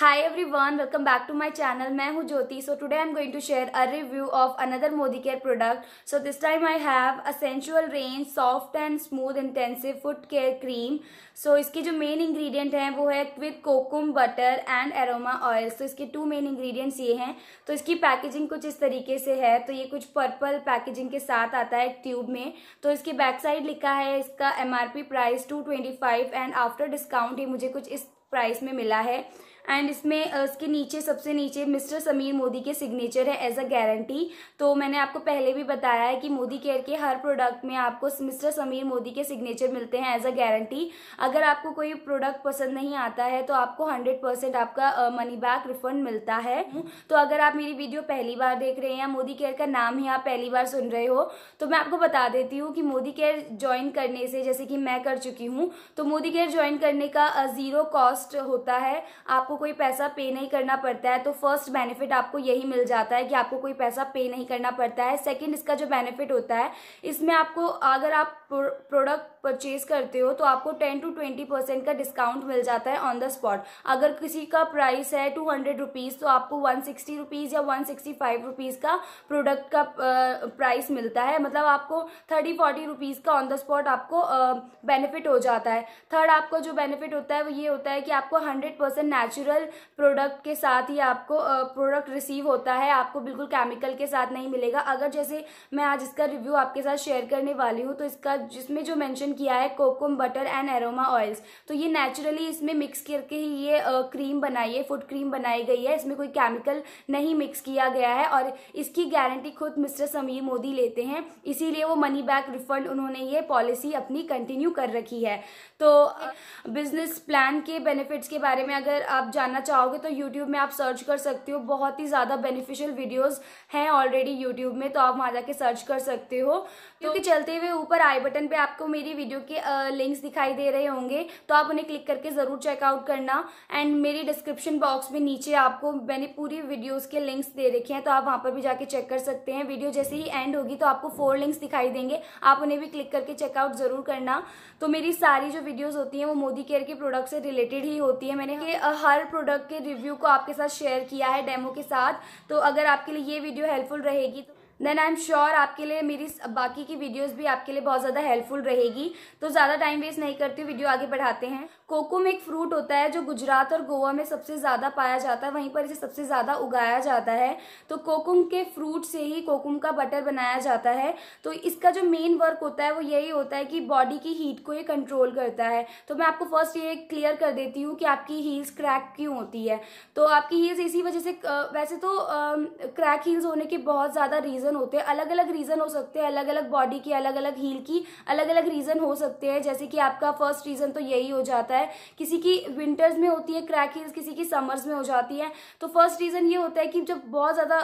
Hi everyone welcome back to my channel मैं हूँ Jyoti so today I am going to share a review of another Modi care product so this time I have Essensual range soft and smooth intensive foot care cream so इसकी जो main ingredient हैं वो है with kokum butter and aroma oil so इसके two main ingredients ये हैं तो इसकी पैकेजिंग कुछ इस तरीके से है तो ये कुछ पर्पल पैकेजिंग के साथ आता है ट्यूब में तो इसकी बैक साइड लिखा है इसका M price two and after discount ये मुझे कुछ इस प्राइस में मिला है एंड इसमें इसके नीचे सबसे नीचे मिस्टर समीर मोदी के सिग्नेचर है एज अ गारंटी तो मैंने आपको पहले भी बताया है कि मोदी केयर के हर प्रोडक्ट में आपको मिस्टर समीर मोदी के सिग्नेचर मिलते हैं एज अ गारंटी अगर आपको कोई प्रोडक्ट पसंद नहीं आता है तो आपको हंड्रेड आपका मनी बैक रिफंड मिलता है तो अगर आप मेरी वीडियो पहली बार देख रहे हैं या मोदी केयर का नाम ही आप पहली बार सुन रहे हो तो मैं आपको बता देती हूँ कि मोदी केयर ज्वाइन करने से जैसे कि मैं कर चुकी हूँ तो मोदी केयर ज्वाइन करने का ज़ीरो कॉस्ट होता है आपको आपको कोई पैसा पे नहीं करना पड़ता है तो फर्स्ट बेनिफिट आपको यही मिल जाता है कि आपको कोई पैसा पे नहीं करना पड़ता है सेकेंड इसका जो बेनिफिट होता है इसमें आपको अगर आप प्रोडक्ट परचेज करते हो तो आपको टेन टू ट्वेंटी परसेंट का डिस्काउंट मिल जाता है ऑन द स्पॉट अगर किसी का प्राइस है टू हंड्रेड रुपीज़ तो आपको वन सिक्सटी रुपीज़ या वन सिक्सटी फाइव रुपीज़ का प्रोडक्ट का प्राइस मिलता है मतलब आपको थर्टी फोर्टी रुपीज़ का ऑन द स्पॉट आपको बेनिफिट हो जाता है थर्ड आपको जो बेनिफिट होता है वो ये होता है कि आपको हंड्रेड परसेंट नेचुरल प्रोडक्ट के साथ ही आपको प्रोडक्ट रिसीव होता है आपको बिल्कुल केमिकल के साथ नहीं मिलेगा अगर जैसे मैं आज इसका रिव्यू आपके साथ शेयर करने वाली हूँ तो इसका जिसमें जो मैंशन किया किया है kokum butter and aroma oils तो ये नेचुरली इसमें मिक्स करके ही ये क्रीम बनाई है फूड क्रीम बनाई गई है इसमें कोई केमिकल नहीं मिक्स किया गया है और इसकी गारंटी खुद मिस्टर समीर मोदी लेते हैं इसीलिए वो मनी बैक रिफंड उन्होंने ये पॉलिसी अपनी कंटिन्यू कर रखी है तो बिजनेस प्लान के बेनिफिट्स के बारे में अगर आप जानना चाहोगे तो यूट्यूब में आप सर्च कर सकते हो बहुत ही ज़्यादा बेनिफिशियल वीडियोज़ हैं ऑलरेडी यूट्यूब में तो आप वहाँ जाके सर्च कर सकते हो तो क्योंकि चलते हुए ऊपर आई बटन पर आपको मेरी वीडियो वीडियो के लिंक्स दिखाई दे रहे होंगे तो आप उन्हें क्लिक करके ज़रूर चेकआउट करना एंड मेरी डिस्क्रिप्शन बॉक्स में नीचे आपको मैंने पूरी वीडियोज़ के लिंक्स दे रखे हैं तो आप वहां पर भी जाके चेक कर सकते हैं वीडियो जैसे ही एंड होगी तो आपको फोर लिंक्स दिखाई देंगे आप उन्हें भी क्लिक करके चेकआउट ज़रूर करना तो मेरी सारी जो वीडियोज़ होती हैं वो मोदी केयर के प्रोडक्ट से रिलेटेड ही होती है मैंने हर प्रोडक्ट के रिव्यू को आपके साथ शेयर किया है डेमो के साथ तो अगर आपके लिए ये वीडियो हेल्पफुल रहेगी तो देन आई एम श्योर आपके लिए मेरी बाकी की वीडियोस भी आपके लिए बहुत ज़्यादा हेल्पफुल रहेगी तो ज़्यादा टाइम वेस्ट नहीं करती वीडियो आगे बढ़ाते हैं कोकुम एक फ्रूट होता है जो गुजरात और गोवा में सबसे ज़्यादा पाया जाता है वहीं पर इसे सबसे ज़्यादा उगाया जाता है तो कोकुम के फ्रूट से ही कोकुम का बटर बनाया जाता है तो इसका जो मेन वर्क होता है वो यही होता है कि बॉडी की हीट को ये कंट्रोल करता है तो मैं आपको फर्स्ट ये क्लियर कर देती हूँ कि आपकी हील्स क्रैक क्यों होती है तो आपकी हील्स इसी वजह से वैसे तो क्रैक हील्स होने के बहुत ज़्यादा रीज़न रीज़न होते हैं अलग अलग रीज़न हो सकते हैं अलग अलग बॉडी की अलग अलग हील की अलग अलग रीज़न हो सकते हैं जैसे कि आपका फर्स्ट रीज़न तो यही हो जाता है किसी की विंटर्स में होती है क्रैक हील्स किसी की समर्स में हो जाती है तो फर्स्ट रीज़न ये होता है कि जब बहुत ज़्यादा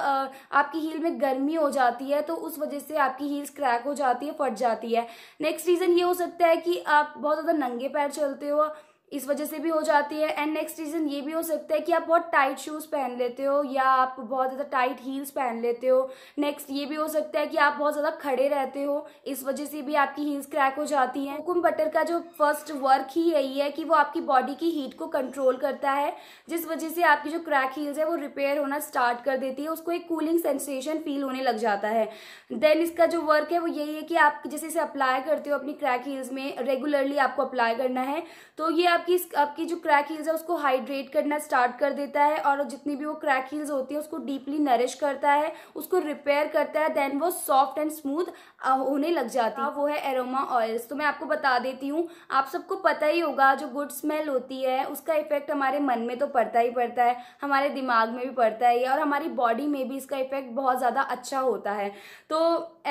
आपकी हील में गर्मी हो जाती है तो उस वजह से आपकी हील्स क्रैक हो जाती है फट जाती है नेक्स्ट रीज़न ये हो सकता है कि आप बहुत ज़्यादा नंगे पैर चलते हो इस वजह से भी हो जाती है एंड नेक्स्ट रीज़न ये भी हो सकता है कि आप बहुत टाइट शूज़ पहन लेते हो या आप बहुत ज़्यादा टाइट हील्स पहन लेते हो नेक्स्ट ये भी हो सकता है कि आप बहुत ज़्यादा खड़े रहते हो इस वजह से भी आपकी हील्स क्रैक हो जाती हैं कुम बटर का जो फर्स्ट वर्क ही यही है कि वो आपकी बॉडी की हीट को कंट्रोल करता है जिस वजह से आपकी जो क्रैक हील्स है वो रिपेयर होना स्टार्ट कर देती है उसको एक कूलिंग सेंसेशन फील होने लग जाता है देन इसका जो वर्क है वो यही है कि आप जैसे इसे अप्लाई करते हो अपनी क्रैक हील्स में रेगुलरली आपको अप्लाई करना है तो ये आपकी आपकी जो क्रैक हील्स है उसको हाइड्रेट करना स्टार्ट कर देता है और जितनी भी वो क्रैक हील्स होती है उसको डीपली नरिश करता है उसको रिपेयर करता है देन वो सॉफ्ट एंड स्मूथ होने लग जाती है वो है एरोमा ऑयल्स तो मैं आपको बता देती हूँ आप सबको पता ही होगा जो गुड स्मेल होती है उसका इफेक्ट हमारे मन में तो पड़ता ही पड़ता है हमारे दिमाग में भी पड़ता है और हमारी बॉडी में भी इसका इफेक्ट बहुत ज़्यादा अच्छा होता है तो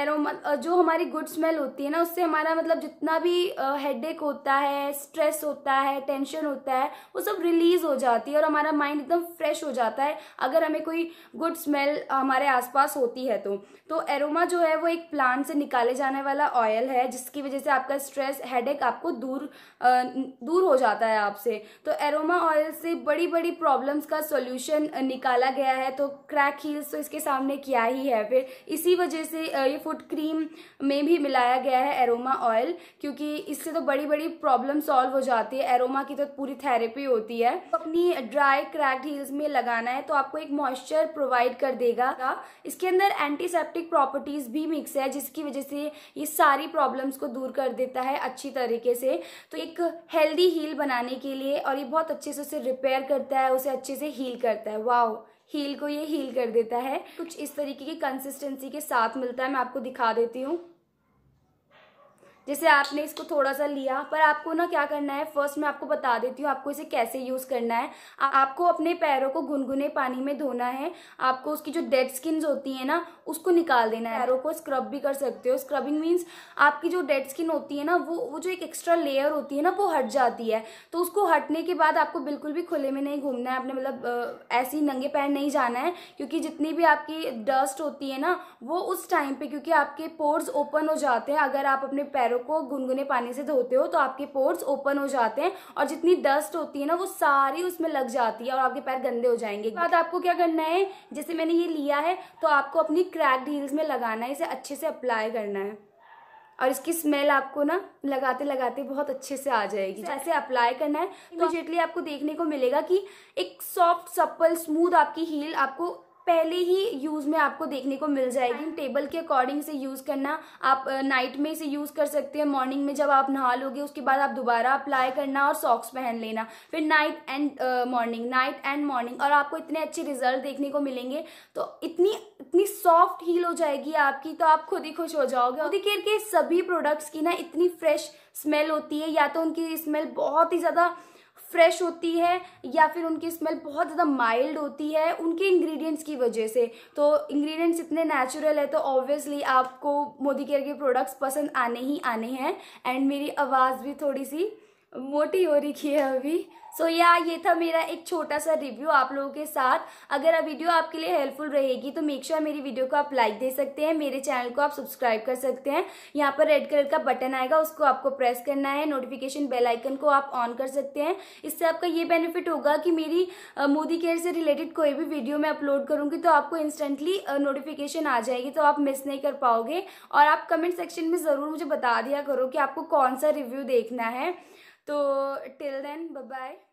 एरोमा जो हमारी गुड स्मेल होती है ना उससे हमारा मतलब जितना भी हेड होता है स्ट्रेस होता है है टेंशन होता है वो सब रिलीज हो जाती है और हमारा माइंड एकदम फ्रेश हो जाता है अगर हमें कोई गुड स्मेल हमारे आसपास होती है तो तो एरोमा जो है वो एक प्लांट से निकाले जाने वाला ऑयल है जिसकी वजह से आपका स्ट्रेस हेडेक आपको दूर दूर हो जाता है आपसे तो एरोमा ऑयल से बड़ी बड़ी प्रॉब्लम्स का सोल्यूशन निकाला गया है तो क्रैक हील्स तो इसके सामने किया ही है फिर इसी वजह से ये फुट क्रीम में भी मिलाया गया है एरोमा ऑयल क्योंकि इससे तो बड़ी बड़ी प्रॉब्लम सॉल्व हो जाती है एरो एरोमा की तो पूरी थेरेपी होती है तो अपनी ड्राई क्रैक हील्स में लगाना है तो आपको एक मॉइस्चर प्रोवाइड कर देगा इसके अंदर एंटीसेप्टिक प्रॉपर्टीज भी मिक्स है जिसकी वजह से ये सारी प्रॉब्लम्स को दूर कर देता है अच्छी तरीके से तो एक हेल्दी हील बनाने के लिए और ये बहुत अच्छे से उसे रिपेयर करता है उसे अच्छे से हील करता है वाओ हील को ये हील कर देता है कुछ इस तरीके की कंसिस्टेंसी के साथ मिलता है मैं आपको दिखा देती हूँ जैसे आपने इसको थोड़ा सा लिया पर आपको ना क्या करना है फर्स्ट मैं आपको बता देती हूँ आपको इसे कैसे यूज़ करना है आपको अपने पैरों को गुनगुने पानी में धोना है आपको उसकी जो डेड स्किन होती है ना उसको निकाल देना है पैरों को स्क्रब भी कर सकते हो स्क्रबिंग मीन्स आपकी जो डेड स्किन होती है ना वो वो जो एक एक्स्ट्रा लेयर होती है ना वो हट जाती है तो उसको हटने के बाद आपको बिल्कुल भी खुले में नहीं घूमना है आपने मतलब ऐसे ही नंगे पैर नहीं जाना है क्योंकि जितनी भी आपकी डस्ट होती है ना वो उस टाइम पे क्योंकि आपके पोर्स ओपन हो जाते हैं अगर आप अपने पैरों पैरों को गुनगुने पानी से धोते हो तो आपके पोर्स ओपन हो जाते हैं और जितनी डस्ट होती है ना वो सारी उसमें लग जाती है और आपके पैर गंदे हो जाएंगे बाद आपको क्या करना है जैसे मैंने ये लिया है तो आपको अपनी क्रैक डील्स में लगाना है इसे अच्छे से अप्लाई करना है और इसकी स्मेल आपको ना लगाते लगाते बहुत अच्छे से आ जाएगी ऐसे अप्लाई करना है तो इमीजिएटली आपको देखने को मिलेगा कि एक सॉफ्ट सप्पल स्मूथ आपकी हील आपको पहले ही यूज़ में आपको देखने को मिल जाएगी टेबल हाँ। के अकॉर्डिंग से यूज़ करना आप नाइट में इसे यूज़ कर सकते हैं मॉर्निंग में जब आप नहा लोगे उसके बाद आप दोबारा अप्लाई करना और सॉक्स पहन लेना फिर night and morning night and morning और आपको इतने अच्छे रिजल्ट देखने को मिलेंगे तो इतनी इतनी सॉफ्ट हील हो जाएगी आपकी तो आप खुद ही खुश हो जाओगे खुद केयर के सभी प्रोडक्ट्स की ना इतनी फ्रेश स्मेल होती है या तो उनकी स्मेल बहुत ही ज़्यादा फ्रेश होती है या फिर उनकी स्मेल बहुत ज़्यादा माइल्ड होती है उनके इंग्रेडिएंट्स की वजह से तो इंग्रेडिएंट्स इतने नेचुरल है तो ऑब्वियसली आपको मोदी केयर के प्रोडक्ट्स पसंद आने ही आने हैं एंड मेरी आवाज़ भी थोड़ी सी मोटी हो रही है अभी सो so, या yeah, ये था मेरा एक छोटा सा रिव्यू आप लोगों के साथ अगर अब वीडियो आपके लिए हेल्पफुल रहेगी तो मेक श्योर sure मेरी वीडियो को आप लाइक दे सकते हैं मेरे चैनल को आप सब्सक्राइब कर सकते हैं यहाँ पर रेड कलर का बटन आएगा उसको आपको प्रेस करना है नोटिफिकेशन बेल आइकन को आप ऑन कर सकते हैं इससे आपका ये बेनिफिट होगा कि मेरी मोदी केयर से रिलेटेड कोई भी वीडियो मैं अपलोड करूँगी तो आपको इंस्टेंटली नोटिफिकेशन आ जाएगी तो आप मिस नहीं कर पाओगे और आप कमेंट सेक्शन में ज़रूर मुझे बता दिया करो कि आपको कौन सा रिव्यू देखना है तो टिल देन बाय